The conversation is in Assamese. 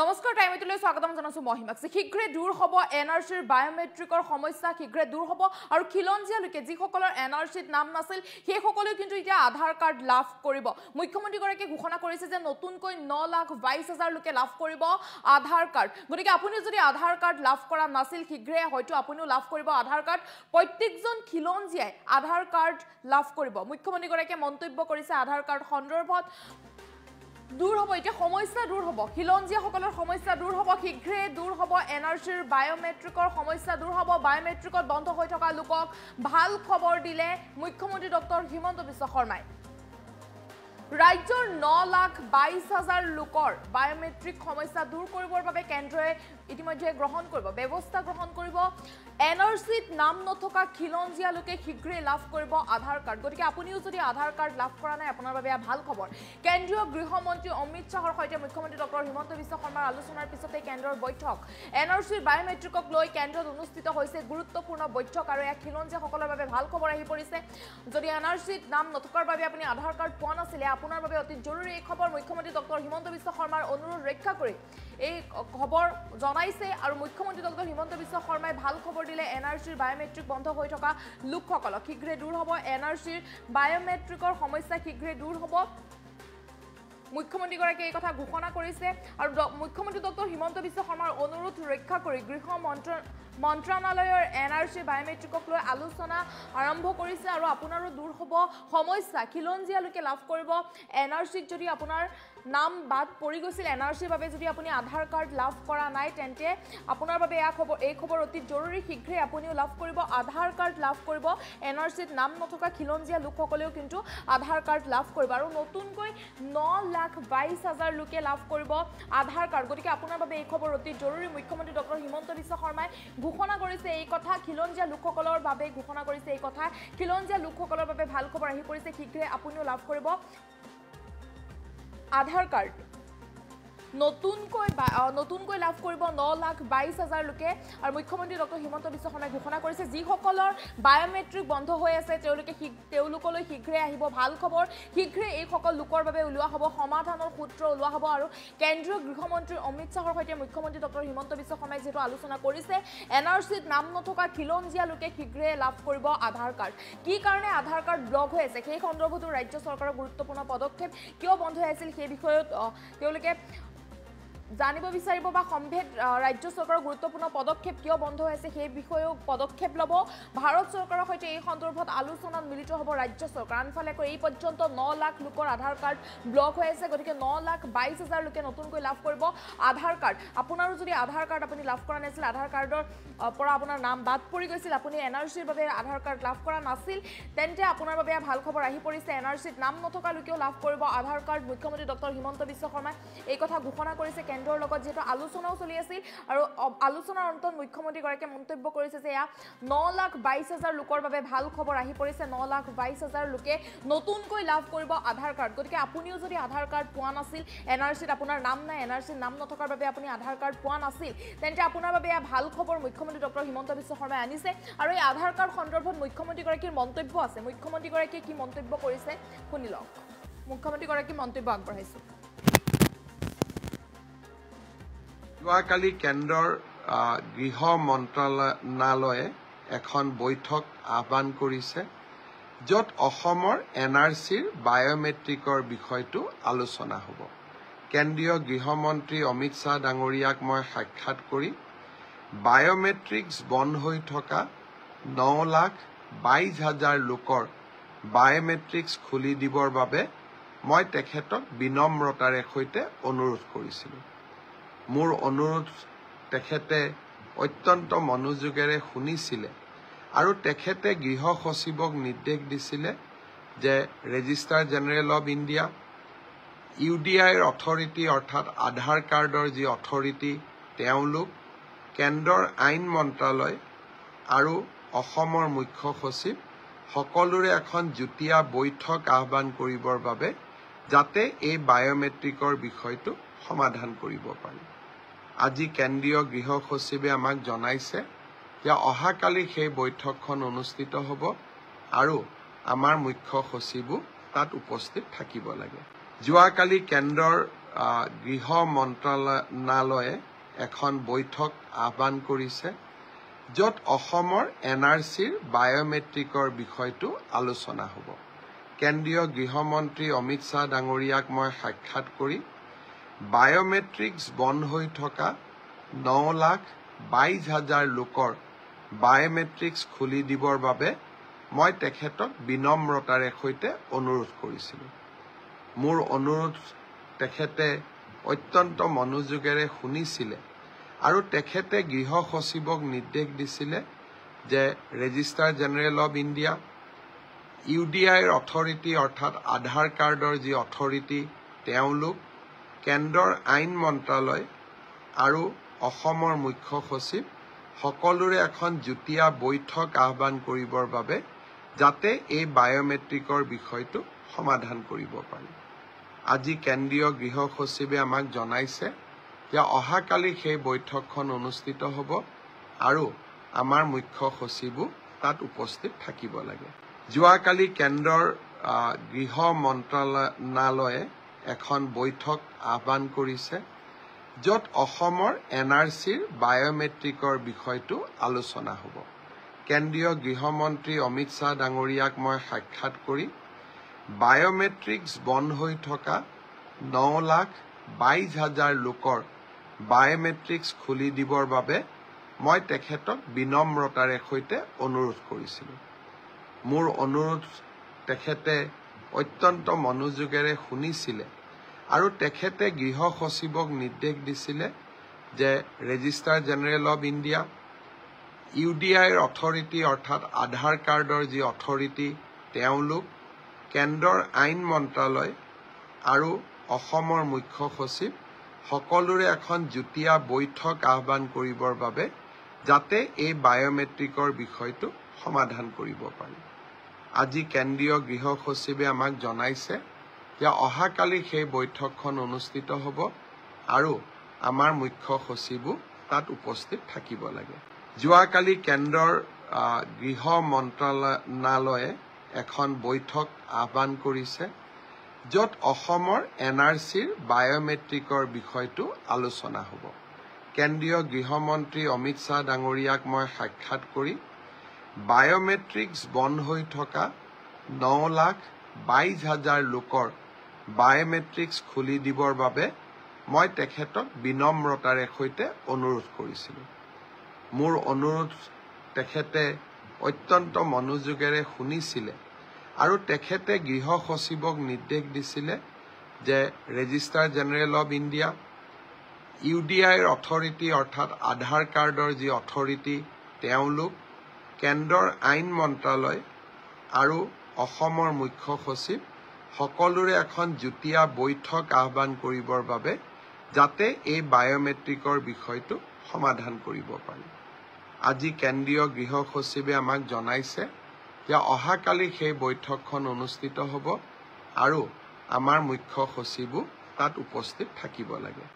নমস্কাৰ টাইমটোলৈ স্বাগতম জনাইছোঁ মহিমাক শীঘ্ৰে দূৰ হ'ব এন আৰ চিৰ বায়'মেট্ৰিকৰ সমস্যা শীঘ্ৰে দূৰ হ'ব আৰু খিলঞ্জীয়ালৈকে যিসকলৰ এন আৰ চিত নাম নাছিল সেইসকলেও কিন্তু এতিয়া আধাৰ কাৰ্ড লাভ কৰিব মুখ্যমন্ত্ৰীগৰাকীয়ে ঘোষণা কৰিছে যে নতুনকৈ ন লাখ বাইছ হাজাৰ লোকে লাভ কৰিব আধাৰ কাৰ্ড গতিকে আপুনি যদি আধাৰ কাৰ্ড লাভ কৰা নাছিল শীঘ্ৰে হয়তো আপুনিও লাভ কৰিব আধাৰ কাৰ্ড প্ৰত্যেকজন খিলঞ্জীয়াই আধাৰ কাৰ্ড লাভ কৰিব মুখ্যমন্ত্ৰীগৰাকীয়ে মন্তব্য কৰিছে আধাৰ কাৰ্ড সন্দৰ্ভত দূৰ হ'ব এতিয়া সমস্যা দূৰ হ'ব খিলঞ্জীয়াসকলৰ সমস্যা দূৰ হ'ব শীঘ্ৰে দূৰ হ'ব এন আৰ চিৰ বায়'মেট্ৰিকৰ সমস্যা দূৰ হ'ব বায়'মেট্ৰিকত বন্ধ হৈ থকা লোকক ভাল খবৰ দিলে মুখ্যমন্ত্ৰী ডক্টৰ হিমন্ত বিশ্ব শৰ্মাই ৰাজ্যৰ ন লাখ বাইছ হাজাৰ লোকৰ বায়'মেট্ৰিক সমস্যা দূৰ কৰিবৰ বাবে কেন্দ্ৰই ইতিমধ্যে গ্ৰহণ কৰিব ব্যৱস্থা গ্ৰহণ কৰিব এন আৰ চিত নাম নথকা খিলঞ্জিয়া লোকে শীঘ্ৰই লাভ কৰিব আধাৰ কাৰ্ড গতিকে আপুনিও যদি আধাৰ কাৰ্ড লাভ কৰা নাই আপোনাৰ আপনাৰ ভাল খবৰ কেন্দ্ৰীয় গৃহমন্ত্ৰী অমিত শ্বাহৰ সৈতে মুখ্যমন্ত্ৰী ডক্টৰ হিমন্ত বিশ্ব শৰ্মাৰ আলোচনাৰ পিছতে কেন্দ্ৰৰ বৈঠক এন আৰ চিৰ বায়োমেট্ৰিকক লৈ কেন্দ্ৰত অনুষ্ঠিত হৈছে গুৰুত্বপূৰ্ণ বৈঠক আৰু এয়া খিলঞ্জীয়াসকলৰ বাবে ভাল খবৰ আহি পৰিছে যদি এন আৰ চিত নাম নথকাৰ বাবে আপুনি আধাৰ কাৰ্ড পোৱা নাছিলে আপোনাৰ বাবে অতি জৰুৰী এই খবৰ মুখ্যমন্ত্ৰী ডক্টৰ হিমন্ত বিশ্ব শৰ্মাৰ অনুৰোধ ৰক্ষা কৰি এই খবৰ জনাইছে আৰু মুখ্যমন্ত্ৰী ডক্টৰ হিমন্ত বিশ্ব শৰ্মাই ভাল খবৰ দিলে এন আৰ চিৰ বায়োমেট্ৰিক বন্ধ হৈ থকা লোকসকলক শীঘ্ৰে দূৰ হ'ব এন আৰ চিৰ বায়োমেট্ৰিকৰ সমস্যা শীঘ্ৰে দূৰ হ'ব মুখ্যমন্ত্ৰীগৰাকীয়ে এই কথা ঘোষণা কৰিছে আৰু মুখ্যমন্ত্ৰী ডক্টৰ হিমন্ত বিশ্ব শৰ্মাৰ অনুৰোধ ৰক্ষা কৰি গৃহ মন্ত্ৰ মন্ত্ৰালয়ৰ এন আৰ চি বায়'মেট্ৰিকক লৈ আলোচনা আৰম্ভ কৰিছে আৰু আপোনাৰো দূৰ হ'ব সমস্যা খিলঞ্জীয়ালৈকে লাভ কৰিব এন আৰ চিত যদি আপোনাৰ নাম বাদ পৰি গৈছিল এন আৰ চিৰ বাবে যদি আপুনি আধাৰ কাৰ্ড লাভ কৰা নাই তেন্তে আপোনাৰ বাবে এয়া খবৰ এই খবৰ অতি জৰুৰী শীঘ্ৰেই আপুনিও লাভ কৰিব আধাৰ কাৰ্ড লাভ কৰিব এন আৰ চিত নাম নথকা খিলঞ্জীয়া লোকসকলেও কিন্তু আধাৰ কাৰ্ড লাভ কৰিব আৰু নতুনকৈ ন লাখ বাইছ হাজাৰ লোকে লাভ কৰিব আধাৰ কাৰ্ড গতিকে আপোনাৰ বাবে এই খবৰ অতি জৰুৰী মুখ্যমন্ত্ৰী ডক্টৰ হিমন্ত বিশ্ব শৰ্মাই ঘোষণা কৰিছে এই কথা খিলঞ্জীয়া লোকসকলৰ বাবে ঘোষণা কৰিছে এই কথা খিলঞ্জীয়া লোকসকলৰ বাবে ভাল খবৰ আহি পৰিছে শীঘ্ৰে আপুনিও লাভ কৰিব আধাৰ কাৰ্ড নতুনকৈ নতুনকৈ লাভ কৰিব ন লাখ বাইছ হাজাৰ লোকে আৰু মুখ্যমন্ত্ৰী ডক্টৰ হিমন্ত বিশ্ব শৰ্মাই ঘোষণা কৰিছে যিসকলৰ বায়'মেট্ৰিক বন্ধ হৈ আছে তেওঁলোকে তেওঁলোকলৈ শীঘ্ৰে আহিব ভাল খবৰ শীঘ্ৰে এইসকল লোকৰ বাবে ওলোৱা হ'ব সমাধানৰ সূত্ৰ ওলোৱা হ'ব আৰু কেন্দ্ৰীয় গৃহমন্ত্ৰী অমিত শ্বাহৰ সৈতে মুখ্যমন্ত্ৰী ডক্টৰ হিমন্ত বিশ্ব শৰ্মাই যিহেতু আলোচনা কৰিছে এন আৰ চিত নাম নথকা খিলঞ্জীয়া লোকে শীঘ্ৰে লাভ কৰিব আধাৰ কাৰ্ড কি কাৰণে আধাৰ কাৰ্ড ব্লক হৈ আছে সেই সন্দৰ্ভতো ৰাজ্য চৰকাৰৰ গুৰুত্বপূৰ্ণ পদক্ষেপ কিয় বন্ধ হৈ আছিল সেই বিষয়ত তেওঁলোকে জানিব বিচাৰিব বা সম্ভেদ ৰাজ্য চৰকাৰৰ গুৰুত্বপূৰ্ণ পদক্ষেপ কিয় বন্ধ হৈ আছে সেই বিষয়েও পদক্ষেপ ল'ব ভাৰত চৰকাৰৰ সৈতে এই সন্দৰ্ভত আলোচনাত মিলিত হ'ব ৰাজ্য চৰকাৰ আনফালে কৈ এই পৰ্যন্ত ন লাখ লোকৰ আধাৰ কাৰ্ড ব্লক হৈ আছে গতিকে ন লাখ বাইছ হাজাৰ লোকে নতুনকৈ লাভ কৰিব আধাৰ কাৰ্ড আপোনাৰো যদি আধাৰ কাৰ্ড আপুনি লাভ কৰা নাছিল আধাৰ কাৰ্ডৰ পৰা আপোনাৰ নাম বাদ পৰি গৈছিল আপুনি এন আৰ চিৰ বাবে আধাৰ কাৰ্ড লাভ কৰা নাছিল তেন্তে আপোনাৰ বাবে ভাল খবৰ আহি পৰিছে এন আৰ চিত নাম নথকা লোকেও লাভ কৰিব আধাৰ কাৰ্ড মুখ্যমন্ত্ৰী ডক্টৰ হিমন্ত বিশ্ব শৰ্মাই এই কথা ঘোষণা কৰিছে কেন্দ্ৰ ব্ৰেণ্ডৰ লগত যিহেতু আলোচনাও চলি আছিল আৰু আলোচনাৰ অন্তত মুখ্যমন্ত্ৰীগৰাকীয়ে মন্তব্য কৰিছে যে এয়া ন লাখ বাইছ হাজাৰ লোকৰ বাবে ভাল খবৰ আহি পৰিছে ন লাখ বাইছ হাজাৰ লোকে নতুনকৈ লাভ কৰিব আধাৰ কাৰ্ড গতিকে আপুনিও যদি আধাৰ কাৰ্ড পোৱা নাছিল এন আৰ চিত আপোনাৰ নাম নাই এন আৰ চিত নাম নথকাৰ বাবে আপুনি আধাৰ কাৰ্ড পোৱা নাছিল তেন্তে আপোনাৰ বাবে এয়া ভাল খবৰ মুখ্যমন্ত্ৰী ডক্টৰ হিমন্ত বিশ্ব শৰ্মাই আনিছে আৰু এই আধাৰ কাৰ্ড সন্দৰ্ভত মুখ্যমন্ত্ৰীগৰাকীৰ মন্তব্য আছে মুখ্যমন্ত্ৰীগৰাকীয়ে কি মন্তব্য কৰিছে শুনি লওক মুখ্যমন্ত্ৰীগৰাকী মন্তব্য আগবঢ়াইছোঁ যোৱাকালি কেন্দ্ৰৰ গৃহ মন্ত্ৰালয়ে এখন বৈঠক আহ্বান কৰিছে য'ত অসমৰ এন আৰ চিৰ বায়মেট্ৰিকৰ বিষয়টো আলোচনা হ'ব কেন্দ্ৰীয় গৃহমন্ত্ৰী অমিত শ্বাহ ডাঙৰীয়াক মই সাক্ষাৎ কৰি বায়মেট্ৰিকছ বন্ধ হৈ থকা ন লাখ বাইছ হাজাৰ লোকৰ বায়মেট্ৰিকছ খুলি দিবৰ বাবে মই তেখেতক বিনম্ৰতাৰে সৈতে অনুৰোধ কৰিছিলোঁ মোৰ অনুৰোধ তেখেতে অত্যন্ত মনোযোগেৰে শুনিছিলে আৰু তেখেতে গৃহ সচিবক নিৰ্দেশ দিছিলে যে registrar general of India U D আইৰ অথৰিটি অৰ্থাৎ আধাৰ কাৰ্ডৰ যি অথৰিটি তেওঁলোক কেন্দ্ৰৰ আইন মন্ত্ৰালয় আৰু অসমৰ মুখ্য সচিব সকলোৰে এখন যুটীয়া বৈঠক আহ্বান কৰিবৰ বাবে যাতে এই বায়মেট্ৰিকৰ বিষয়টো সমাধান কৰিব পাৰি আজি কেন্দ্ৰীয় গৃহ সচিবে আমাক জনাইছে যে অহাকালি সেই বৈঠকখন অনুষ্ঠিত হ'ব আৰু আমাৰ মুখ্য সচিবো তাত উপস্থিত থাকিব লাগে যোৱাকালি কেন্দ্ৰৰ গৃহ মন্ত্ৰালয়ে এখন বৈঠক আহ্বান কৰিছে য'ত অসমৰ এন আৰ চিৰ বায়মেট্ৰিকৰ বিষয়টো আলোচনা হ'ব কেন্দ্ৰীয় গৃহমন্ত্ৰী অমিত শ্বাহ ডাঙৰীয়াক মই সাক্ষাৎ কৰি বায়োমেট্ৰিক্স বন্ধ হৈ থকা ন লাখ বাইশ হাজাৰ লোকৰ বায়োমেট্ৰিক্স খুলি দিবৰ বাবে মই তেখেতক বিনম্ৰতাৰে সৈতে অনুৰোধ কৰিছিলোঁ মোৰ অনুৰোধ তেখেতে অত্যন্ত মনোযোগেৰে শুনিছিলে আৰু তেখেতে গৃহ সচিবক নিৰ্দেশ দিছিলে যে registrar general of India U D আইৰ অথৰিটি অৰ্থাৎ আধাৰ কাৰ্ডৰ যি অথৰিটি তেওঁলোক কেন্দ্ৰৰ আইন মন্ত্ৰালয় আৰু অসমৰ মুখ্য সচিব সকলোৰে এখন যুটীয়া বৈঠক আহ্বান কৰিবৰ বাবে যাতে এই বায়মেট্ৰিকৰ বিষয়টো সমাধান কৰিব পাৰি আজি কেন্দ্ৰীয় গৃহ সচিবে আমাক জনাইছে যে অহাকালি সেই বৈঠকখন অনুষ্ঠিত হ'ব আৰু আমাৰ মুখ্য সচিবো তাত উপস্থিত থাকিব লাগে যোৱাকালি কেন্দ্ৰৰ গৃহ মন্ত্ৰালয়ে এখন বৈঠক আহ্বান কৰিছে য'ত অসমৰ এন আৰ চিৰ বায়'মেট্ৰিকৰ বিষয়টো আলোচনা হ'ব কেন্দ্ৰীয় গৃহমন্ত্ৰী অমিত শ্বাহ ডাঙৰীয়াক মই সাক্ষাৎ কৰি বায়'মেট্ৰিকছ বন্ধ হৈ থকা ন লাখ বাইছ হাজাৰ লোকৰ বায়'মেট্ৰিকছ খুলি দিবৰ বাবে মই তেখেতক বিনম্ৰতাৰে সৈতে অনুৰোধ কৰিছিলোঁ মোৰ অনুৰোধ তেখেতে অত্যন্ত মনোযোগেৰে শুনিছিলে আৰু তেখেতে গৃহ সচিবক নিৰ্দেশ দিছিলে যে registrar general of India U D আইৰ অথৰিটি অৰ্থাৎ আধাৰ কাৰ্ডৰ যি অথৰিটি তেওঁলোক কেন্দ্ৰৰ আইন মন্ত্ৰালয় আৰু অসমৰ মুখ্য সচিব সকলোৰে এখন যুটীয়া বৈঠক আহ্বান কৰিবৰ বাবে যাতে এই বায়'মেট্ৰিকৰ বিষয়টো সমাধান কৰিব পাৰি আজি কেন্দ্ৰীয় গৃহ সচিবে আমাক জনাইছে এতিয়া অহাকালি সেই বৈঠকখন অনুষ্ঠিত হ'ব আৰু আমাৰ মুখ্য সচিবো তাত উপস্থিত থাকিব লাগে যোৱাকালি কেন্দ্ৰৰ গৃহ মন্ত্ৰালয়ে এখন বৈঠক আহ্বান কৰিছে য'ত অসমৰ এন আৰ চিৰ বায়মেট্ৰিকৰ বিষয়টো আলোচনা হ'ব কেন্দ্ৰীয় গৃহমন্ত্ৰী অমিত শ্বাহ ডাঙৰীয়াক মই সাক্ষাৎ কৰি বায়মেট্ৰিক্স বন্ধ হৈ থকা ন লাখ বাইছ হাজাৰ লোকৰ বায়োমেট্ৰিক্স খুলি দিবৰ বাবে মই তেখেতক বিনম্ৰতাৰে সৈতে অনুৰোধ কৰিছিলোঁ মোৰ অনুৰোধ তেখেতে অত্যন্ত মনোযোগেৰে শুনিছিলে আৰু তেখেতে গৃহ সচিবক নিৰ্দেশ দিছিলে যে registrar general of India U D আইৰ অথৰিটি অৰ্থাৎ আধাৰ কাৰ্ডৰ যি অথৰিটি তেওঁলোক কেন্দ্ৰৰ আইন মন্ত্ৰালয় আৰু অসমৰ মুখ্য সচিব সকলোৰে এখন যুতিয়া বৈঠক আহ্বান কৰিবৰ বাবে যাতে এই বায়োমেট্ৰিকৰ বিষয়টো সমাধান কৰিব পাৰি আজি কেন্দ্ৰীয় গৃহ সচিবে আমাক জনাইছে যে অহাকালি সেই বৈঠকখন অনুষ্ঠিত হব আৰু আমাৰ মুখ্য সচিবো তাত উপস্থিত থাকিব লাগে